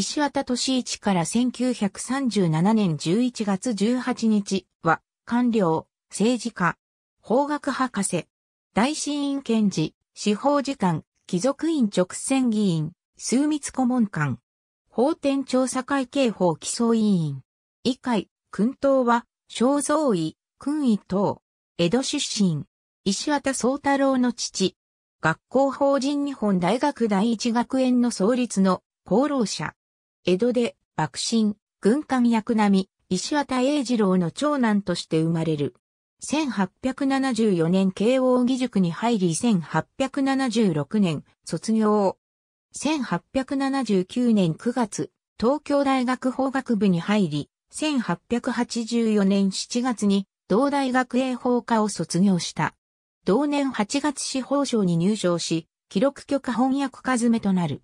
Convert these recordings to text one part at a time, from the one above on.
石渡俊一から1937年11月18日は、官僚、政治家、法学博士、大審院検事、司法次官、貴族院直選議員、枢密顧問官、法典調査会計法基礎委員、以会、君党は、肖像医、君医等、江戸出身、石渡宗太郎の父、学校法人日本大学第一学園の創立の功労者、江戸で、幕臣、軍艦役並、み、石渡英二郎の長男として生まれる。1874年慶応義塾に入り1876年卒業。1879年9月、東京大学法学部に入り、1884年7月に同大学英法科を卒業した。同年8月司法省に入省し、記録許可翻訳家詰めとなる。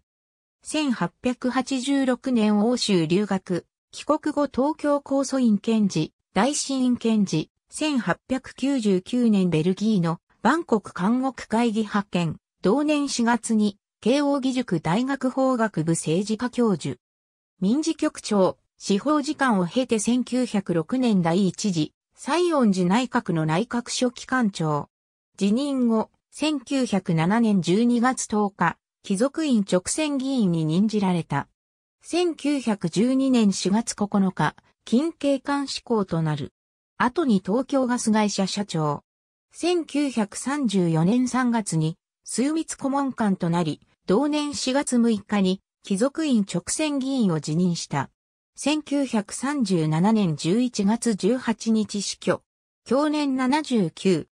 1886年欧州留学、帰国後東京高祖院検事、大審院検事、1899年ベルギーの万国監獄会議派遣、同年4月に慶応義塾大学法学部政治科教授、民事局長、司法次官を経て1906年第一次、西恩寺内閣の内閣書記官長。辞任後、1907年12月10日、貴族院直選議員に任じられた。1912年4月9日、近景官志向となる。後に東京ガス会社社長。1934年3月に、枢密顧問官となり、同年4月6日に、貴族院直選議員を辞任した。1937年11月18日死去。去年79。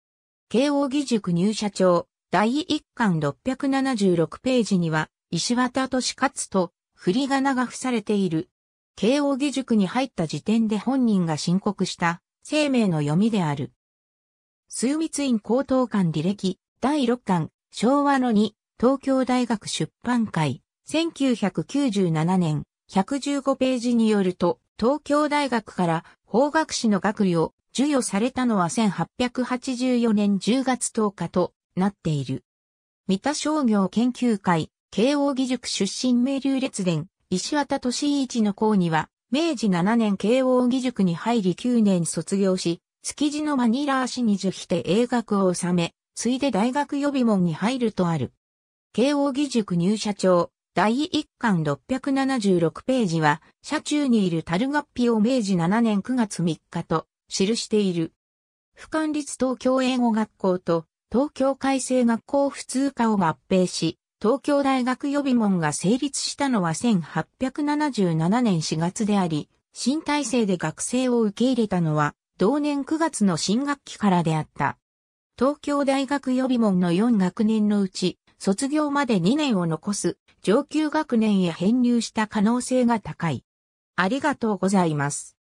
慶応義塾入社長、第1巻676ページには、石渡敏勝と、振り仮名が付されている。慶応義塾に入った時点で本人が申告した、生命の読みである。数密院高等官履歴、第6巻、昭和の2、東京大学出版会、1997年、115ページによると、東京大学から法学士の学位を授与されたのは1884年10月10日となっている。三田商業研究会、慶応義塾出身名流列伝、石渡俊一の校には、明治7年慶応義塾に入り9年卒業し、築地のマニラ市に受して英学を収め、ついで大学予備門に入るとある。慶応義塾入社長、第1巻676ページは、社中にいる樽月日を明治7年9月3日と記している。不管立東京英語学校と東京改正学校普通科を合併し、東京大学予備門が成立したのは1877年4月であり、新体制で学生を受け入れたのは、同年9月の新学期からであった。東京大学予備門の4学年のうち、卒業まで2年を残す上級学年へ編入した可能性が高い。ありがとうございます。